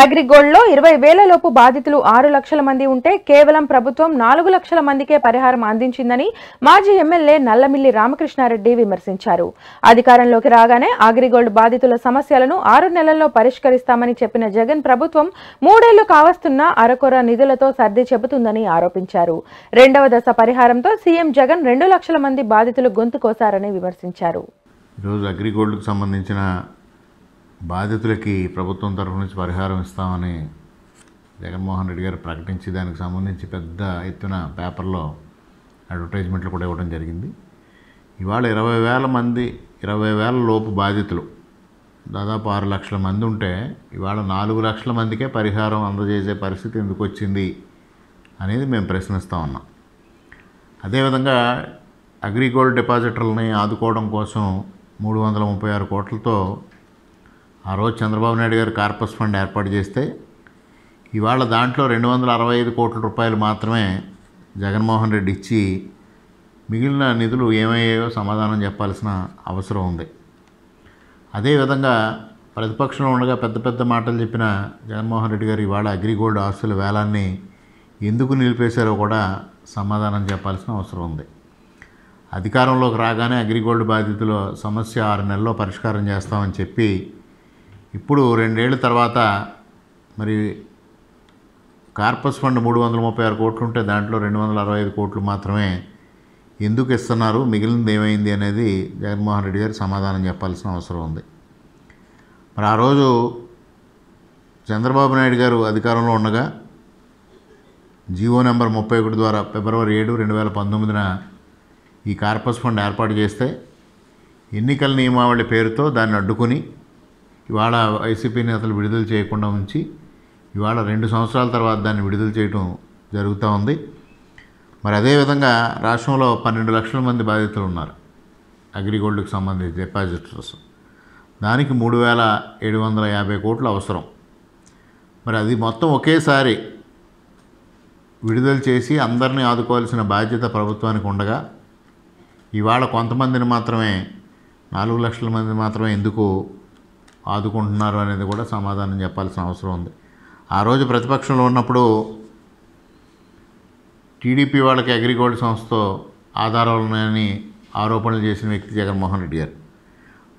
అగ్రిగోల్డ్లో ఇరవై వేలలోపు బాధితులు ఆరు లక్షల మంది ఉంటే కేవలం ప్రభుత్వం నాలుగు లక్షల మందికే పరిహారం అందించిందని మాజీ ఎమ్మెల్యే నల్లమిల్లి రామకృష్ణారెడ్డి విమర్శించారు అధికారంలోకి రాగానే అగ్రిగోల్డ్ బాధితుల సమస్యలను ఆరు నెలల్లో పరిష్కరిస్తామని చెప్పిన జగన్ ప్రభుత్వం మూడేళ్లు కావస్తున్న అరకొర నిధులతో సర్ది చెబుతుందని ఆరోపించారు రెండవ దశ పరిహారంతో సీఎం జగన్ రెండు లక్షల మంది బాధితులు గొంతు కోసారని విమర్శించారు ఈరోజు అగ్రిగోల్డ్కు సంబంధించిన బాధితులకి ప్రభుత్వం తరఫు నుంచి పరిహారం ఇస్తామని జగన్మోహన్ రెడ్డి గారు ప్రకటించి దానికి సంబంధించి పెద్ద ఎత్తున పేపర్లో అడ్వర్టైజ్మెంట్లు కూడా ఇవ్వడం జరిగింది ఇవాళ ఇరవై వేల మంది ఇరవై వేల లోపు బాధితులు దాదాపు ఆరు లక్షల మంది ఉంటే ఇవాళ నాలుగు లక్షల మందికే పరిహారం అందజేసే పరిస్థితి ఎందుకు వచ్చింది అనేది మేము ప్రశ్నిస్తూ ఉన్నాం అదేవిధంగా అగ్రిగోల్డ్ డిపాజిటర్లని ఆదుకోవడం కోసం మూడు వందల ముప్పై ఆరు కోట్లతో ఆ రోజు చంద్రబాబు నాయుడు గారు కార్పస్ ఫండ్ ఏర్పాటు చేస్తే ఇవాళ దాంట్లో రెండు వందల అరవై ఐదు కోట్ల రూపాయలు మాత్రమే జగన్మోహన్ రెడ్డి ఇచ్చి మిగిలిన నిధులు ఏమయ్యాయో సమాధానం చెప్పాల్సిన అవసరం ఉంది అదేవిధంగా ప్రతిపక్షంలో ఉండగా పెద్ద పెద్ద మాటలు చెప్పిన జగన్మోహన్ రెడ్డి గారు ఇవాళ అగ్రిగోల్డ్ ఆస్తుల వేలాన్ని ఎందుకు నిలిపేశారో కూడా సమాధానం చెప్పాల్సిన అవసరం ఉంది అధికారంలోకి రాగానే అగ్రిగోల్డ్ బాధితుల సమస్య ఆరు నెలల్లో పరిష్కారం చేస్తామని చెప్పి ఇప్పుడు రెండేళ్ల తర్వాత మరి కార్పస్ ఫండ్ మూడు వందల ముప్పై ఆరు కోట్లు ఉంటే దాంట్లో రెండు వందల అరవై ఐదు కోట్లు మాత్రమే ఎందుకు ఇస్తున్నారు మిగిలింది ఏమైంది అనేది జగన్మోహన్ రెడ్డి గారు సమాధానం చెప్పాల్సిన అవసరం ఉంది మరి ఆ రోజు చంద్రబాబు నాయుడు గారు అధికారంలో ఉండగా జీవో నెంబర్ ముప్పై ఒకటి ద్వారా ఫిబ్రవరి ఏడు రెండు వేల పంతొమ్మిదిన ఈ కార్పస్ ఫండ్ ఏర్పాటు చేస్తే ఎన్నికల నియమావళి పేరుతో దాన్ని అడ్డుకుని ఇవాళ వైసీపీ నేతలు విడుదల చేయకుండా ఉంచి ఇవాళ రెండు సంవత్సరాల తర్వాత దాన్ని విడుదల చేయడం జరుగుతూ ఉంది మరి అదేవిధంగా రాష్ట్రంలో పన్నెండు లక్షల మంది బాధితులు ఉన్నారు అగ్రిగోల్డ్కి సంబంధించి డిపాజిటర్స్ దానికి మూడు వేల ఏడు వందల యాభై కోట్లు అవసరం మరి అది మొత్తం ఒకేసారి విడుదల చేసి అందరినీ ఆదుకోవాల్సిన బాధ్యత ప్రభుత్వానికి ఉండగా ఇవాళ కొంతమందిని మాత్రమే నాలుగు లక్షల మంది మాత్రమే ఎందుకు ఆదుకుంటున్నారు అనేది కూడా సమాధానం చెప్పాల్సిన అవసరం ఉంది ఆ రోజు ప్రతిపక్షంలో ఉన్నప్పుడు టీడీపీ వాళ్ళకి అగ్రిగోల్డ్ సంస్థతో ఆధారాలు ఉన్నాయని ఆరోపణలు చేసిన వ్యక్తి జగన్మోహన్ రెడ్డి గారు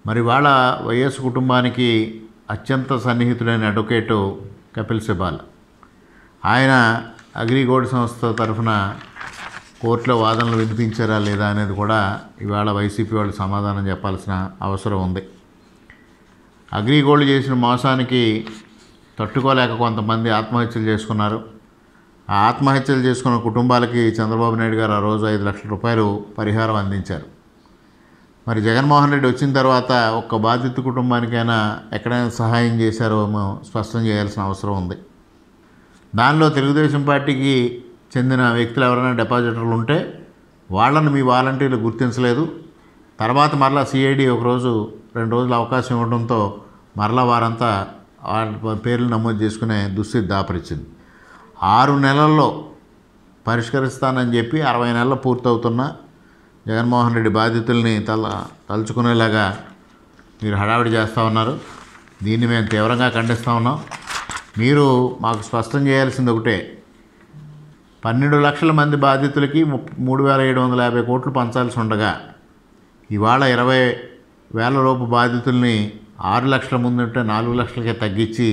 మరి వాళ్ళ వైఎస్ కుటుంబానికి అత్యంత సన్నిహితుడైన అడ్వకేటు కపిల్ సిబాల్ ఆయన అగ్రిగోల్డ్ సంస్థ తరఫున కోర్టులో వాదనలు వినిపించారా లేదా అనేది కూడా ఇవాళ వైసీపీ వాళ్ళు సమాధానం చెప్పాల్సిన అవసరం ఉంది అగ్రిగోల్డ్ చేసిన మోసానికి తట్టుకోలేక కొంతమంది ఆత్మహత్యలు చేసుకున్నారు ఆ ఆత్మహత్యలు చేసుకున్న కుటుంబాలకి చంద్రబాబు నాయుడు గారు ఆ రోజు ఐదు లక్షల రూపాయలు పరిహారం అందించారు మరి జగన్మోహన్ రెడ్డి వచ్చిన తర్వాత ఒక్క బాధిత కుటుంబానికైనా ఎక్కడైనా సహాయం చేశారో స్పష్టం చేయాల్సిన అవసరం ఉంది దానిలో తెలుగుదేశం పార్టీకి చెందిన వ్యక్తులు ఎవరైనా డిపాజిటర్లు ఉంటే వాళ్ళను మీ వాలంటీర్లు గుర్తించలేదు తర్వాత మరలా సిఐడి ఒకరోజు రెండు రోజులు అవకాశం ఇవ్వడంతో మరలా వారంతా వాళ్ళ పేర్లు నమోదు చేసుకునే దుస్థితి దాపరిచింది ఆరు నెలల్లో పరిష్కరిస్తానని చెప్పి అరవై నెలలు పూర్తవుతున్న జగన్మోహన్ రెడ్డి బాధితుల్ని తల తలుచుకునేలాగా మీరు హడావిడి చేస్తూ ఉన్నారు దీన్ని మేము తీవ్రంగా ఖండిస్తూ ఉన్నాం మీరు మాకు స్పష్టం చేయాల్సింది ఒకటే పన్నెండు లక్షల మంది బాధితులకి మూడు వేల ఏడు వందల యాభై కోట్లు పంచాల్సి ఉండగా ఇవాళ ఇరవై వేల లోపు బాధితుల్ని ఆరు లక్షల ముందుంటే నాలుగు లక్షలకే తగ్గించి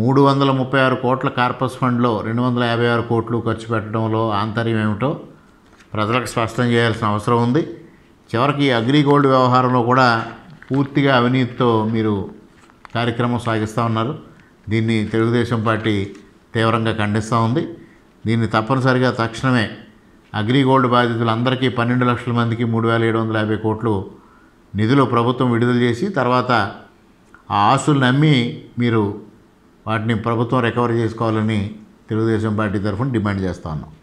మూడు వందల ముప్పై ఆరు కోట్ల కార్పస్ ఫండ్లో రెండు వందల యాభై ఆరు కోట్లు ఖర్చు పెట్టడంలో ఆంతర్యం ఏమిటో ప్రజలకు స్పష్టం చేయాల్సిన అవసరం ఉంది చివరికి అగ్రి గోల్డ్ వ్యవహారంలో కూడా పూర్తిగా అవినీతితో మీరు కార్యక్రమం సాగిస్తూ ఉన్నారు దీన్ని తెలుగుదేశం పార్టీ తీవ్రంగా ఖండిస్తూ ఉంది దీన్ని తప్పనిసరిగా తక్షణమే అగ్రిగోల్డ్ బాధితులందరికీ పన్నెండు లక్షల మందికి మూడు వేల ఏడు వందల యాభై కోట్లు నిధులు ప్రభుత్వం విడుదల చేసి తర్వాత ఆ ఆస్తులు నమ్మి మీరు వాటిని ప్రభుత్వం రికవరీ చేసుకోవాలని తెలుగుదేశం పార్టీ తరఫున డిమాండ్ చేస్తాను ఉన్నాం